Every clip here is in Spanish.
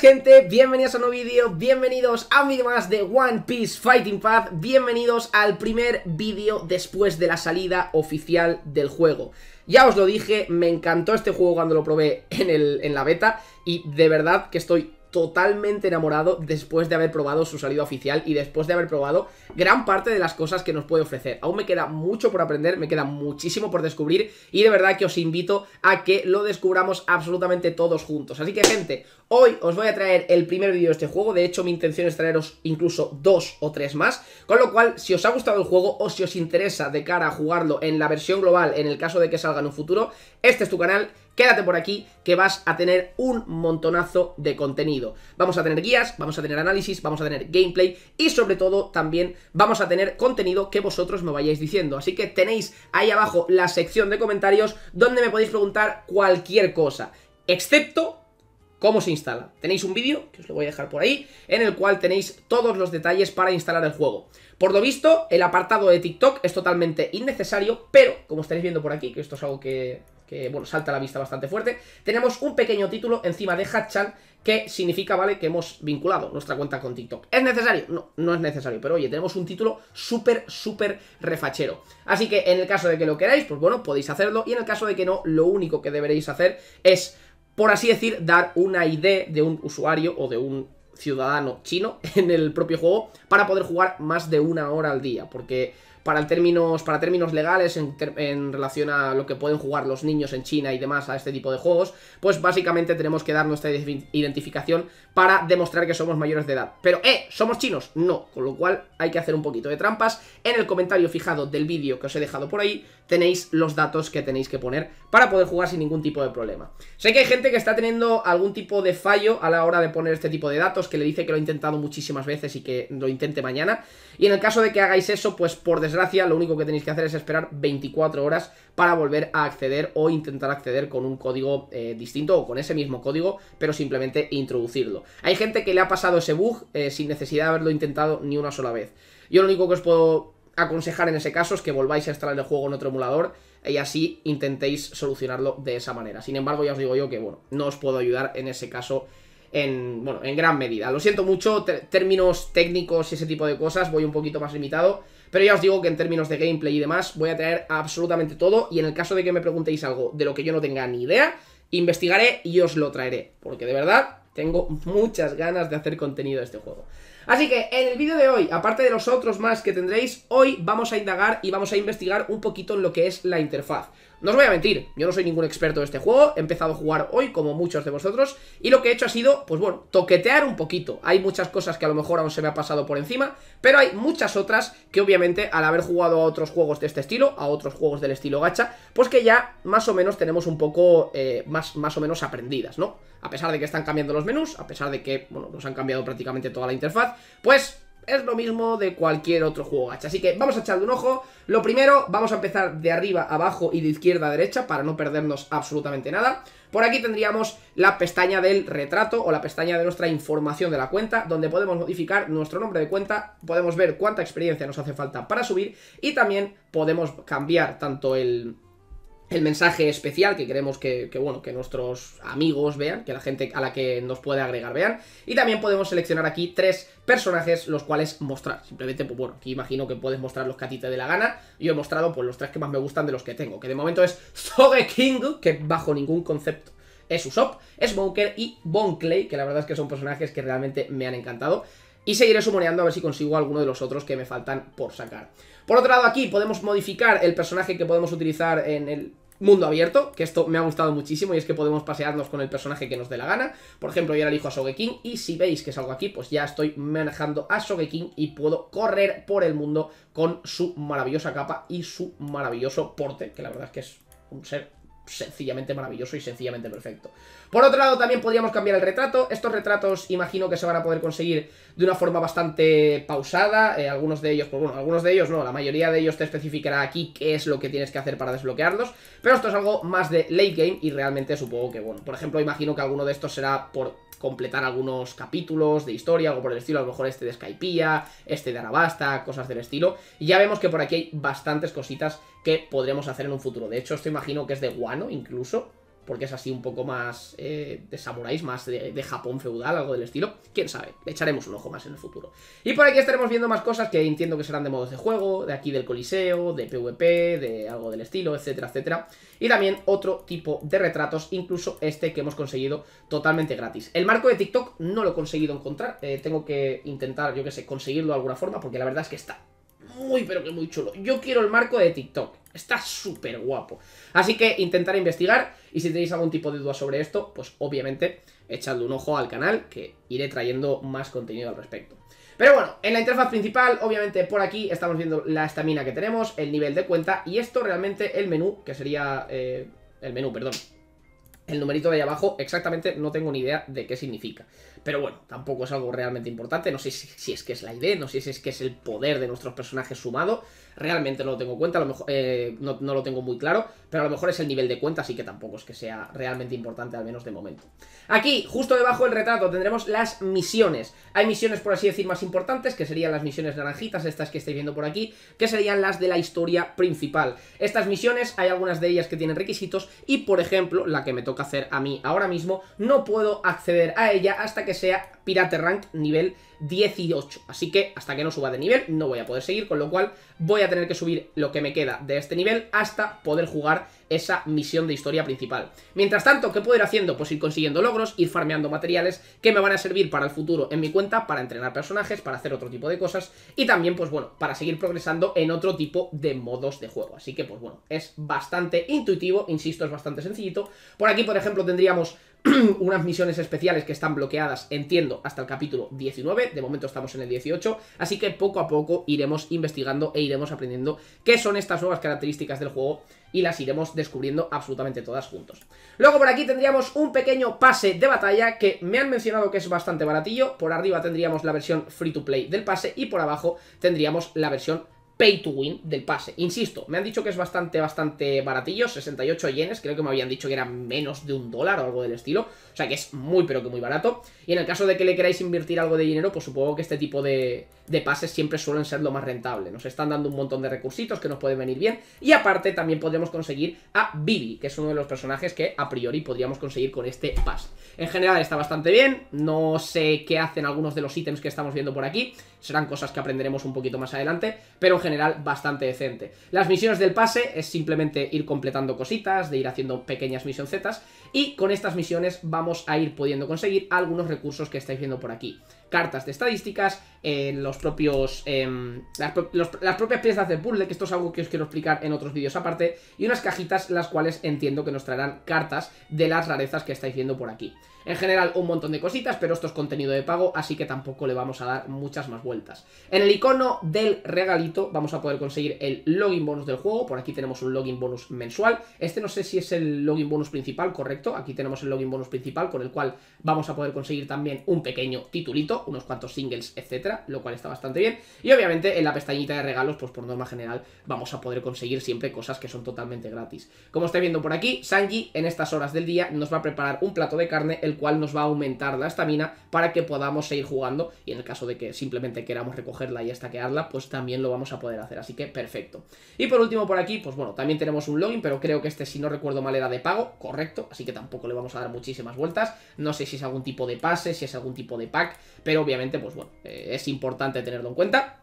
gente, bienvenidos a un nuevo vídeo, bienvenidos a un más de One Piece Fighting Path Bienvenidos al primer vídeo después de la salida oficial del juego Ya os lo dije, me encantó este juego cuando lo probé en, el, en la beta Y de verdad que estoy totalmente enamorado después de haber probado su salida oficial y después de haber probado gran parte de las cosas que nos puede ofrecer. Aún me queda mucho por aprender, me queda muchísimo por descubrir y de verdad que os invito a que lo descubramos absolutamente todos juntos. Así que gente, hoy os voy a traer el primer vídeo de este juego, de hecho mi intención es traeros incluso dos o tres más, con lo cual si os ha gustado el juego o si os interesa de cara a jugarlo en la versión global en el caso de que salga en un futuro, este es tu canal, quédate por aquí que vas a tener un montonazo de contenido. Vamos a tener guías, vamos a tener análisis, vamos a tener gameplay y sobre todo también vamos a tener contenido que vosotros me vayáis diciendo. Así que tenéis ahí abajo la sección de comentarios donde me podéis preguntar cualquier cosa, excepto cómo se instala. Tenéis un vídeo, que os lo voy a dejar por ahí, en el cual tenéis todos los detalles para instalar el juego. Por lo visto, el apartado de TikTok es totalmente innecesario, pero como estaréis viendo por aquí, que esto es algo que que bueno, salta a la vista bastante fuerte. Tenemos un pequeño título encima de Hatchan que significa, ¿vale?, que hemos vinculado nuestra cuenta con TikTok. ¿Es necesario? No, no es necesario, pero oye, tenemos un título súper, súper refachero. Así que en el caso de que lo queráis, pues bueno, podéis hacerlo, y en el caso de que no, lo único que deberéis hacer es, por así decir, dar una ID de un usuario o de un ciudadano chino en el propio juego para poder jugar más de una hora al día, porque para términos, para términos legales en, en, relación a lo que pueden jugar los niños en China y demás a este tipo de juegos, pues básicamente tenemos que dar nuestra identificación para demostrar que somos mayores de edad. Pero, ¿eh? ¿Somos chinos? No, con lo cual hay que hacer un poquito de trampas. En el comentario fijado del vídeo que os he dejado por ahí tenéis los datos que tenéis que poner para poder jugar sin ningún tipo de problema. Sé que hay gente que está teniendo algún tipo de fallo a la hora de poner este tipo de datos, que le dice que lo ha intentado muchísimas veces y que lo intente mañana. Y en el caso de que hagáis eso, pues por desgracia lo único que tenéis que hacer es esperar 24 horas para volver a acceder o intentar acceder con un código eh, distinto o con ese mismo código, pero simplemente introducirlo. Hay gente que le ha pasado ese bug eh, sin necesidad de haberlo intentado ni una sola vez. Yo lo único que os puedo aconsejar en ese caso es que volváis a instalar el juego en otro emulador y así intentéis solucionarlo de esa manera. Sin embargo, ya os digo yo que, bueno, no os puedo ayudar en ese caso en, bueno, en gran medida. Lo siento mucho, términos técnicos y ese tipo de cosas, voy un poquito más limitado, pero ya os digo que en términos de gameplay y demás voy a traer absolutamente todo y en el caso de que me preguntéis algo de lo que yo no tenga ni idea, investigaré y os lo traeré, porque de verdad tengo muchas ganas de hacer contenido de este juego. Así que en el vídeo de hoy, aparte de los otros más que tendréis, hoy vamos a indagar y vamos a investigar un poquito en lo que es la interfaz. No os voy a mentir, yo no soy ningún experto de este juego, he empezado a jugar hoy como muchos de vosotros y lo que he hecho ha sido, pues bueno, toquetear un poquito. Hay muchas cosas que a lo mejor aún se me ha pasado por encima, pero hay muchas otras que obviamente al haber jugado a otros juegos de este estilo, a otros juegos del estilo gacha, pues que ya más o menos tenemos un poco eh, más, más o menos aprendidas, ¿no? A pesar de que están cambiando los menús, a pesar de que, bueno, nos han cambiado prácticamente toda la interfaz, pues es lo mismo de cualquier otro juego gacha. Así que vamos a echarle un ojo. Lo primero, vamos a empezar de arriba a abajo y de izquierda a derecha para no perdernos absolutamente nada. Por aquí tendríamos la pestaña del retrato o la pestaña de nuestra información de la cuenta, donde podemos modificar nuestro nombre de cuenta, podemos ver cuánta experiencia nos hace falta para subir y también podemos cambiar tanto el, el mensaje especial que queremos que, bueno, que nuestros amigos vean, que la gente a la que nos puede agregar vean. Y también podemos seleccionar aquí tres personajes los cuales mostrar. Simplemente, pues bueno, aquí imagino que puedes mostrar los que a ti te dé la gana. Yo he mostrado pues los tres que más me gustan de los que tengo, que de momento es king que bajo ningún concepto es Usopp, Smoker y Bonkley, que la verdad es que son personajes que realmente me han encantado. Y seguiré sumoneando a ver si consigo alguno de los otros que me faltan por sacar. Por otro lado, aquí podemos modificar el personaje que podemos utilizar en el mundo abierto, que esto me ha gustado muchísimo y es que podemos pasearnos con el personaje que nos dé la gana. Por ejemplo, yo ahora elijo a Sogeking y si veis que salgo aquí, pues ya estoy manejando a Sogeking y puedo correr por el mundo con su maravillosa capa y su maravilloso porte, que la verdad es que es un ser sencillamente maravilloso y sencillamente perfecto. Por otro lado, también podríamos cambiar el retrato. Estos retratos imagino que se van a poder conseguir de una forma bastante pausada. Eh, algunos de ellos, pues bueno, algunos de ellos no, la mayoría de ellos te especificará aquí qué es lo que tienes que hacer para desbloquearlos. Pero esto es algo más de late game y realmente supongo que, bueno, por ejemplo, imagino que alguno de estos será por completar algunos capítulos de historia, algo por el estilo, a lo mejor este de Skypiea, este de Arabasta, cosas del estilo. Y ya vemos que por aquí hay bastantes cositas que podremos hacer en un futuro. De hecho, esto imagino que es de guano incluso porque es así un poco más eh, de samuráis, más de, Japón feudal, algo del estilo. Quién sabe, le echaremos un ojo más en el futuro. Y por aquí estaremos viendo más cosas que entiendo que serán de modos de juego, de aquí del Coliseo, de PvP, de algo del estilo, etcétera, etcétera. Y también otro tipo de retratos, incluso este que hemos conseguido totalmente gratis. El marco de TikTok no lo he conseguido encontrar, eh, tengo que intentar, yo qué sé, conseguirlo de alguna forma, porque la verdad es que está muy, pero que muy chulo. Yo quiero el marco de TikTok. Está súper guapo. Así que intentar investigar y si tenéis algún tipo de duda sobre esto, pues obviamente echadle un ojo al canal que iré trayendo más contenido al respecto. Pero bueno, en la interfaz principal, obviamente por aquí estamos viendo la estamina que tenemos, el nivel de cuenta y esto realmente el menú, que sería... Eh, el menú, perdón. El numerito de ahí abajo, exactamente no tengo ni idea de qué significa. Pero bueno, tampoco es algo realmente importante, no sé si, si es que es la idea, no sé si es que es el poder de nuestros personajes sumado, Realmente no lo tengo cuenta, a lo mejor, eh, no, no, lo tengo muy claro, pero a lo mejor es el nivel de cuenta, así que tampoco es que sea realmente importante, al menos de momento. Aquí, justo debajo del retrato, tendremos las misiones. Hay misiones, por así decir, más importantes, que serían las misiones naranjitas, estas que estáis viendo por aquí, que serían las de la historia principal. Estas misiones, hay algunas de ellas que tienen requisitos y, por ejemplo, la que me toca hacer a mí ahora mismo, no puedo acceder a ella hasta que sea Pirate Rank nivel 18. Así que hasta que no suba de nivel no voy a poder seguir, con lo cual voy a tener que subir lo que me queda de este nivel hasta poder jugar esa misión de historia principal. Mientras tanto, ¿qué puedo ir haciendo? Pues ir consiguiendo logros, ir farmeando materiales que me van a servir para el futuro en mi cuenta, para entrenar personajes, para hacer otro tipo de cosas y también, pues bueno, para seguir progresando en otro tipo de modos de juego. Así que, pues bueno, es bastante intuitivo, insisto, es bastante sencillito. Por aquí, por ejemplo, tendríamos unas misiones especiales que están bloqueadas, entiendo, hasta el capítulo 19, de momento estamos en el 18, así que poco a poco iremos investigando e iremos aprendiendo qué son estas nuevas características del juego y las iremos descubriendo absolutamente todas juntos. Luego por aquí tendríamos un pequeño pase de batalla que me han mencionado que es bastante baratillo, por arriba tendríamos la versión free to play del pase y por abajo tendríamos la versión pay to win del pase. Insisto, me han dicho que es bastante, bastante baratillo, 68 yenes, creo que me habían dicho que era menos de un dólar o algo del estilo, o sea que es muy pero que muy barato. Y en el caso de que le queráis invertir algo de dinero, pues supongo que este tipo de, pases siempre suelen ser lo más rentable. Nos están dando un montón de recursos que nos pueden venir bien, y aparte también podemos conseguir a Bibi, que es uno de los personajes que a priori podríamos conseguir con este pase. En general está bastante bien, no sé qué hacen algunos de los ítems que estamos viendo por aquí, serán cosas que aprenderemos un poquito más adelante, pero en general bastante decente. Las misiones del pase es simplemente ir completando cositas, de ir haciendo pequeñas misioncetas, y con estas misiones vamos a ir pudiendo conseguir algunos recursos que estáis viendo por aquí. Cartas de estadísticas, eh, los propios, em, las, las propias piezas de puzzle, que esto es algo que os quiero explicar en otros vídeos aparte, y unas cajitas las cuales entiendo que nos traerán cartas de las rarezas que estáis viendo por aquí. En general, un montón de cositas, pero esto es contenido de pago, así que tampoco le vamos a dar muchas más vueltas. En el icono del regalito vamos a poder conseguir el login bonus del juego. Por aquí tenemos un login bonus mensual. Este no sé si es el login bonus principal, correcto. Aquí tenemos el login bonus principal, con el cual vamos a poder conseguir también un pequeño titulito, unos cuantos singles, etcétera, lo cual está bastante bien. Y obviamente en la pestañita de regalos, pues por norma general, vamos a poder conseguir siempre cosas que son totalmente gratis. Como estáis viendo por aquí, Sanji en estas horas del día nos va a preparar un plato de carne, el cual nos va a aumentar la estamina para que podamos seguir jugando y en el caso de que simplemente queramos recogerla y estaquearla, pues también lo vamos a poder hacer, así que perfecto. Y por último por aquí, pues bueno, también tenemos un login, pero creo que este, si no recuerdo mal, era de pago, correcto, así que tampoco le vamos a dar muchísimas vueltas, no sé si es algún tipo de pase, si es algún tipo de pack, pero obviamente, pues bueno, eh, es importante tenerlo en cuenta.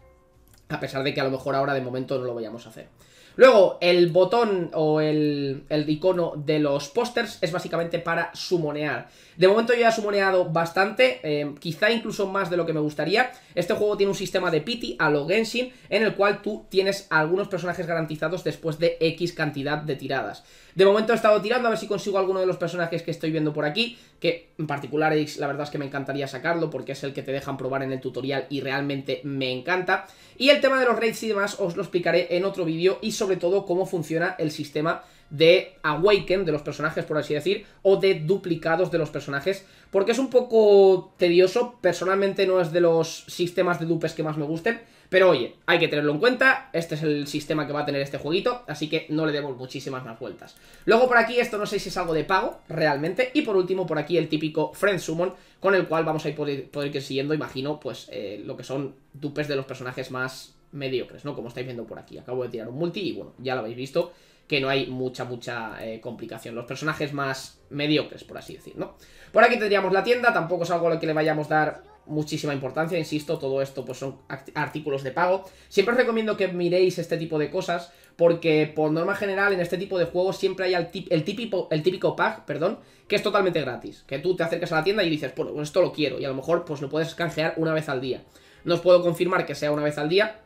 A pesar de que a lo mejor ahora de momento no lo vayamos a hacer. Luego, el botón o el, icono de los pósters es básicamente para sumonear. De momento yo ya he sumoneado bastante, eh, quizá incluso más de lo que me gustaría. Este juego tiene un sistema de pity a lo Genshin, en el cual tú tienes algunos personajes garantizados después de X cantidad de tiradas. De momento he estado tirando a ver si consigo alguno de los personajes que estoy viendo por aquí, que en particular X la verdad es que me encantaría sacarlo porque es el que te dejan probar en el tutorial y realmente me encanta. Y el tema de los raids y demás os lo explicaré en otro vídeo y sobre todo cómo funciona el sistema de awaken de los personajes, por así decir, o de duplicados de los personajes, porque es un poco tedioso, personalmente no es de los sistemas de dupes que más me gusten, pero oye, hay que tenerlo en cuenta, este es el sistema que va a tener este jueguito, así que no le demos muchísimas más vueltas. Luego por aquí, esto no sé si es algo de pago, realmente, y por último por aquí el típico Friend Summon, con el cual vamos a ir poder, siguiendo, imagino, pues eh, lo que son dupes de los personajes más mediocres, ¿no? Como estáis viendo por aquí, acabo de tirar un multi y bueno, ya lo habéis visto, que no hay mucha, mucha eh, complicación. Los personajes más mediocres, por así decir, ¿no? Por aquí tendríamos la tienda, tampoco es algo a lo que le vayamos a dar muchísima importancia, insisto, todo esto pues son artículos de pago. Siempre os recomiendo que miréis este tipo de cosas porque por norma general en este tipo de juegos siempre hay el, típico, el típico pack, perdón, que es totalmente gratis, que tú te acercas a la tienda y dices, bueno, pues esto lo quiero y a lo mejor pues lo puedes canjear una vez al día. No os puedo confirmar que sea una vez al día,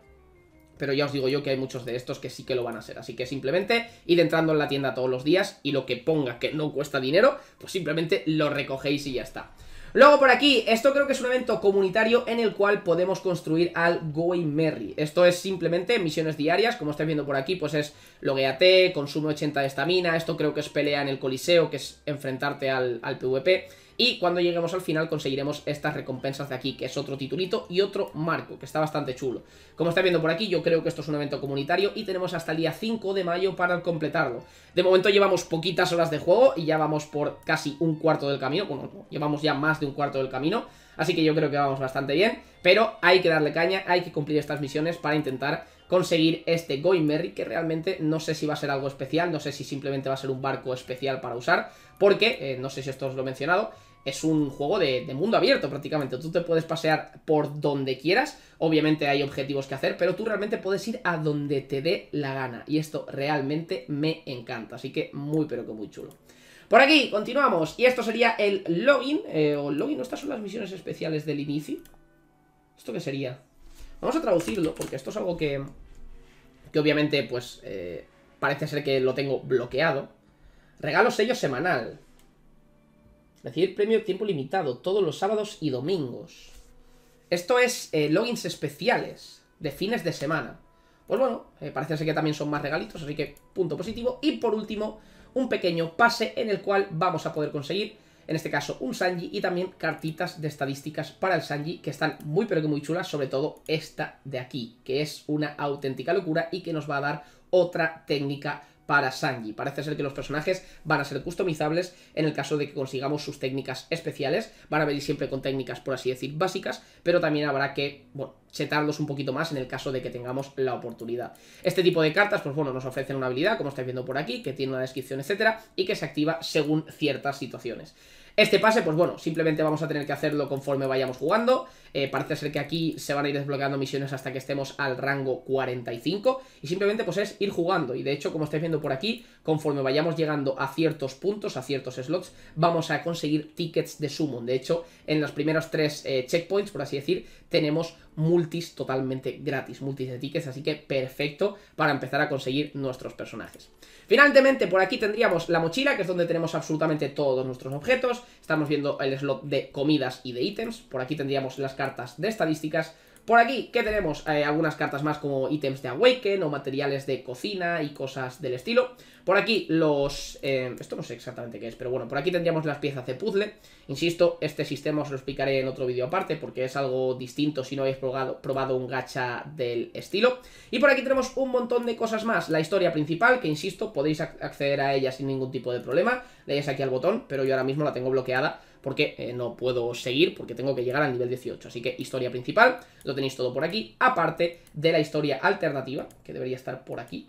pero ya os digo yo que hay muchos de estos que sí que lo van a hacer. Así que simplemente Ir entrando en la tienda todos los días y lo que ponga que no cuesta dinero, pues simplemente lo recogéis y ya está. Luego por aquí, esto creo que es un evento comunitario en el cual podemos construir al Going Merry. Esto es simplemente misiones diarias, como estáis viendo por aquí, pues es logueate, consumo 80 de estamina, esto creo que es pelea en el Coliseo, que es enfrentarte al PvP y cuando lleguemos al final conseguiremos estas recompensas de aquí, que es otro titulito y otro marco, que está bastante chulo. Como está viendo por aquí, yo creo que esto es un evento comunitario y tenemos hasta el día 5 de mayo para completarlo. De momento llevamos poquitas horas de juego y ya vamos por casi un cuarto del camino, bueno, llevamos ya más de un cuarto del camino, así que yo creo que vamos bastante bien, pero hay que darle caña, hay que cumplir estas misiones para intentar conseguir este Going Merry, que realmente no sé si va a ser algo especial, no sé si simplemente va a ser un barco especial para usar, porque, eh, no sé si esto os lo he mencionado, es un juego de, mundo abierto prácticamente. Tú te puedes pasear por donde quieras. Obviamente hay objetivos que hacer, pero tú realmente puedes ir a donde te dé la gana. Y esto realmente me encanta. Así que muy, pero que muy chulo. Por aquí, continuamos. Y esto sería el login. Eh, o login, Estas son las misiones especiales del inicio. ¿Esto qué sería? Vamos a traducirlo, porque esto es algo que... Que obviamente, pues... Eh, parece ser que lo tengo bloqueado. Regalo sello semanal. Recibir premio tiempo limitado todos los sábados y domingos. Esto es eh, logins especiales de fines de semana. Pues bueno, eh, parece ser que también son más regalitos, así que punto positivo. Y por último, un pequeño pase en el cual vamos a poder conseguir, en este caso, un Sanji y también cartitas de estadísticas para el Sanji que están muy pero que muy chulas, sobre todo esta de aquí, que es una auténtica locura y que nos va a dar otra técnica para Sanji. Parece ser que los personajes van a ser customizables en el caso de que consigamos sus técnicas especiales. Van a venir siempre con técnicas, por así decir, básicas, pero también habrá que, bueno, Setarlos un poquito más en el caso de que tengamos la oportunidad. Este tipo de cartas, pues bueno, nos ofrecen una habilidad, como estáis viendo por aquí, que tiene una descripción, etcétera, y que se activa según ciertas situaciones. Este pase, pues bueno, simplemente vamos a tener que hacerlo conforme vayamos jugando. Eh, parece ser que aquí se van a ir desbloqueando misiones hasta que estemos al rango 45. Y simplemente pues es ir jugando. Y de hecho, como estáis viendo por aquí, conforme vayamos llegando a ciertos puntos, a ciertos slots, vamos a conseguir tickets de summon. De hecho, en los primeros tres eh, checkpoints, por así decir, tenemos multis totalmente gratis, multis de tickets, así que perfecto para empezar a conseguir nuestros personajes. Finalmente, por aquí tendríamos la mochila, que es donde tenemos absolutamente todos nuestros objetos. Estamos viendo el slot de comidas y de ítems. Por aquí tendríamos las cartas de estadísticas por aquí, que tenemos? Eh, algunas cartas más como ítems de Awaken o materiales de cocina y cosas del estilo. Por aquí los... Eh, esto no sé exactamente qué es, pero bueno, por aquí tendríamos las piezas de puzzle. Insisto, este sistema os lo explicaré en otro vídeo aparte porque es algo distinto si no habéis probado, probado un gacha del estilo. Y por aquí tenemos un montón de cosas más. La historia principal, que insisto, podéis acceder a ella sin ningún tipo de problema. Le aquí al botón, pero yo ahora mismo la tengo bloqueada porque eh, no puedo seguir, porque tengo que llegar al nivel 18. Así que historia principal, lo tenéis todo por aquí, aparte de la historia alternativa, que debería estar por aquí.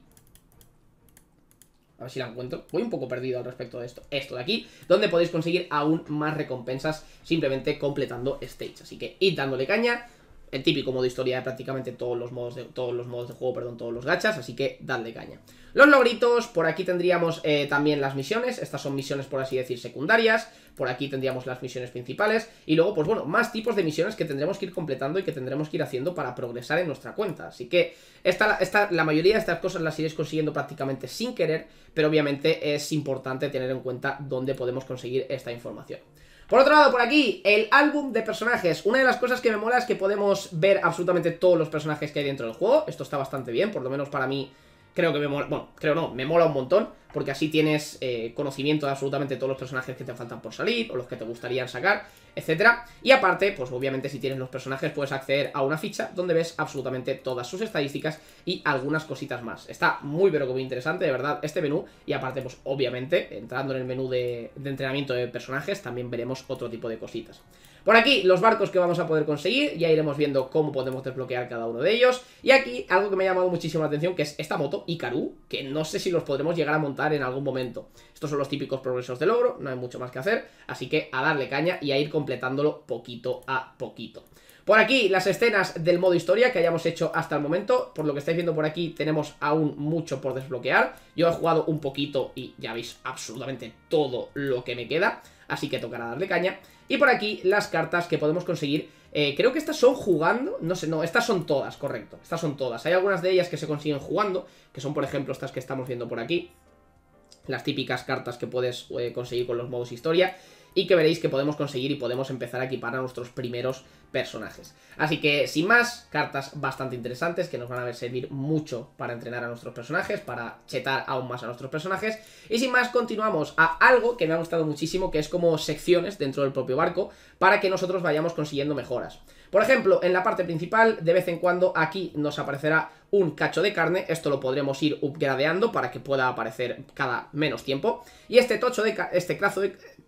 A ver si la encuentro. Voy un poco perdido al respecto de esto. Esto de aquí, donde podéis conseguir aún más recompensas simplemente completando stage. Así que y dándole caña el típico modo historia de prácticamente todos los modos de, todos los modos de juego, perdón, todos los gachas, así que dadle caña. Los logritos, por aquí tendríamos eh, también las misiones, estas son misiones por así decir secundarias, por aquí tendríamos las misiones principales, y luego pues bueno, más tipos de misiones que tendremos que ir completando y que tendremos que ir haciendo para progresar en nuestra cuenta, así que esta, la mayoría de estas cosas las iréis consiguiendo prácticamente sin querer, pero obviamente es importante tener en cuenta dónde podemos conseguir esta información. Por otro lado, por aquí, el álbum de personajes. Una de las cosas que me mola es que podemos ver absolutamente todos los personajes que hay dentro del juego. Esto está bastante bien, por lo menos para mí creo que me mola... Bueno, creo no, me mola un montón porque así tienes eh, conocimiento de absolutamente todos los personajes que te faltan por salir, o los que te gustarían sacar, etc. Y aparte, pues obviamente si tienes los personajes puedes acceder a una ficha donde ves absolutamente todas sus estadísticas y algunas cositas más. Está muy pero muy interesante, de verdad, este menú, y aparte, pues obviamente, entrando en el menú de, entrenamiento de personajes, también veremos otro tipo de cositas. Por aquí los barcos que vamos a poder conseguir, ya iremos viendo cómo podemos desbloquear cada uno de ellos. Y aquí algo que me ha llamado muchísimo la atención, que es esta moto, Icaru, que no sé si los podremos llegar a montar en algún momento. Estos son los típicos progresos de logro, no hay mucho más que hacer, así que a darle caña y a ir completándolo poquito a poquito. Por aquí las escenas del modo historia que hayamos hecho hasta el momento, por lo que estáis viendo por aquí tenemos aún mucho por desbloquear, yo he jugado un poquito y ya veis absolutamente todo lo que me queda, así que tocará darle caña. Y por aquí las cartas que podemos conseguir, eh, creo que estas son jugando, no sé, no, estas son todas, correcto, estas son todas, hay algunas de ellas que se consiguen jugando, que son por ejemplo estas que estamos viendo por aquí, las típicas cartas que puedes eh, conseguir con los modos historia y que veréis que podemos conseguir y podemos empezar a equipar a nuestros primeros personajes. Así que, sin más, cartas bastante interesantes que nos van a servir mucho para entrenar a nuestros personajes, para chetar aún más a nuestros personajes. Y sin más, continuamos a algo que me ha gustado muchísimo, que es como secciones dentro del propio barco, para que nosotros vayamos consiguiendo mejoras. Por ejemplo, en la parte principal, de vez en cuando aquí nos aparecerá un cacho de carne, esto lo podremos ir upgradeando para que pueda aparecer cada menos tiempo, y este, tocho de este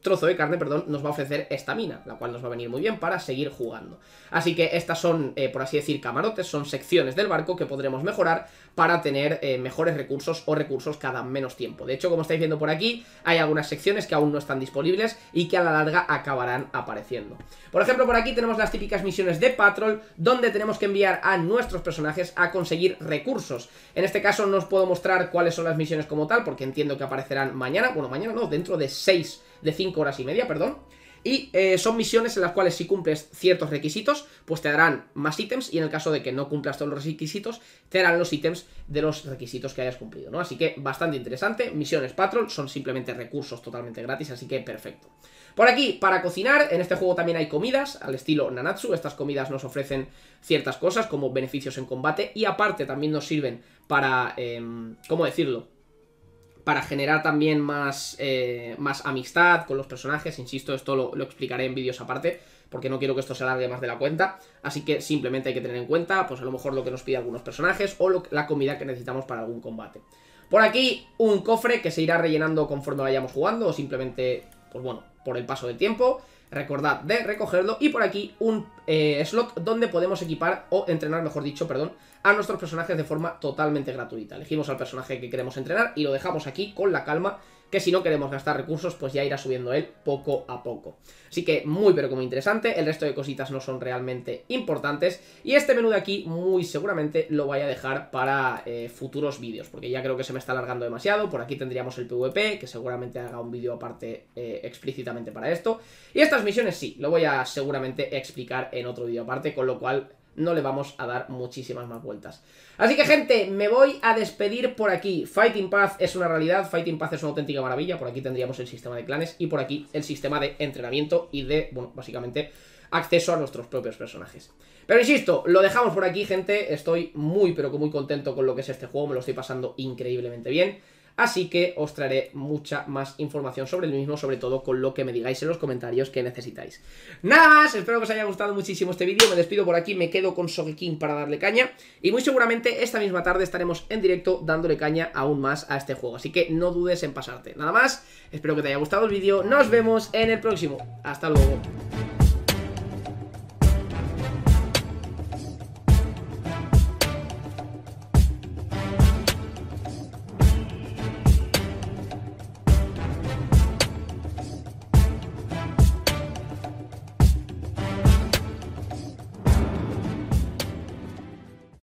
trozo de carne perdón, nos va a ofrecer esta mina, la cual nos va a venir muy bien para seguir jugando. Así que estas son, eh, por así decir, camarotes, son secciones del barco que podremos mejorar para tener eh, mejores recursos o recursos cada menos tiempo. De hecho, como estáis viendo por aquí, hay algunas secciones que aún no están disponibles y que a la larga acabarán apareciendo. Por ejemplo, por aquí tenemos las típicas misiones de patrol, donde tenemos que enviar a nuestros personajes a conseguir recursos. En este caso no os puedo mostrar cuáles son las misiones como tal, porque entiendo que aparecerán mañana, bueno, mañana no, dentro de 6, de 5 horas y media, perdón. Y eh, son misiones en las cuales si cumples ciertos requisitos, pues te darán más ítems y en el caso de que no cumplas todos los requisitos, te darán los ítems de los requisitos que hayas cumplido, ¿no? Así que bastante interesante. Misiones Patrol son simplemente recursos totalmente gratis, así que perfecto. Por aquí, para cocinar, en este juego también hay comidas, al estilo Nanatsu. Estas comidas nos ofrecen ciertas cosas, como beneficios en combate, y aparte también nos sirven para, em, ¿cómo decirlo? para generar también más, eh, más amistad con los personajes. Insisto, esto lo, explicaré en vídeos aparte, porque no quiero que esto se alargue más de la cuenta. Así que simplemente hay que tener en cuenta, pues a lo mejor lo que nos pide algunos personajes o la comida que necesitamos para algún combate. Por aquí un cofre que se irá rellenando conforme vayamos jugando o simplemente, pues bueno, por el paso del tiempo. Recordad de recogerlo y por aquí un eh, slot donde podemos equipar o entrenar, mejor dicho, perdón, a nuestros personajes de forma totalmente gratuita. Elegimos al personaje que queremos entrenar y lo dejamos aquí con la calma que si no queremos gastar recursos, pues ya irá subiendo él poco a poco. Así que muy pero como interesante, el resto de cositas no son realmente importantes, y este menú de aquí muy seguramente lo voy a dejar para eh, futuros vídeos, porque ya creo que se me está alargando demasiado, por aquí tendríamos el PvP, que seguramente haga un vídeo aparte eh, explícitamente para esto, y estas misiones sí, lo voy a seguramente explicar en otro vídeo aparte, con lo cual no le vamos a dar muchísimas más vueltas. Así que, gente, me voy a despedir por aquí. Fighting Path es una realidad, Fighting Path es una auténtica maravilla. Por aquí tendríamos el sistema de clanes y por aquí el sistema de entrenamiento y de, bueno, básicamente acceso a nuestros propios personajes. Pero insisto, lo dejamos por aquí, gente. Estoy muy, pero que muy contento con lo que es este juego. Me lo estoy pasando increíblemente bien. Así que os traeré mucha más información sobre el mismo, sobre todo con lo que me digáis en los comentarios que necesitáis. Nada más, espero que os haya gustado muchísimo este vídeo, me despido por aquí, me quedo con Sogekin para darle caña y muy seguramente esta misma tarde estaremos en directo dándole caña aún más a este juego, así que no dudes en pasarte. Nada más, espero que te haya gustado el vídeo, nos vemos en el próximo. Hasta luego.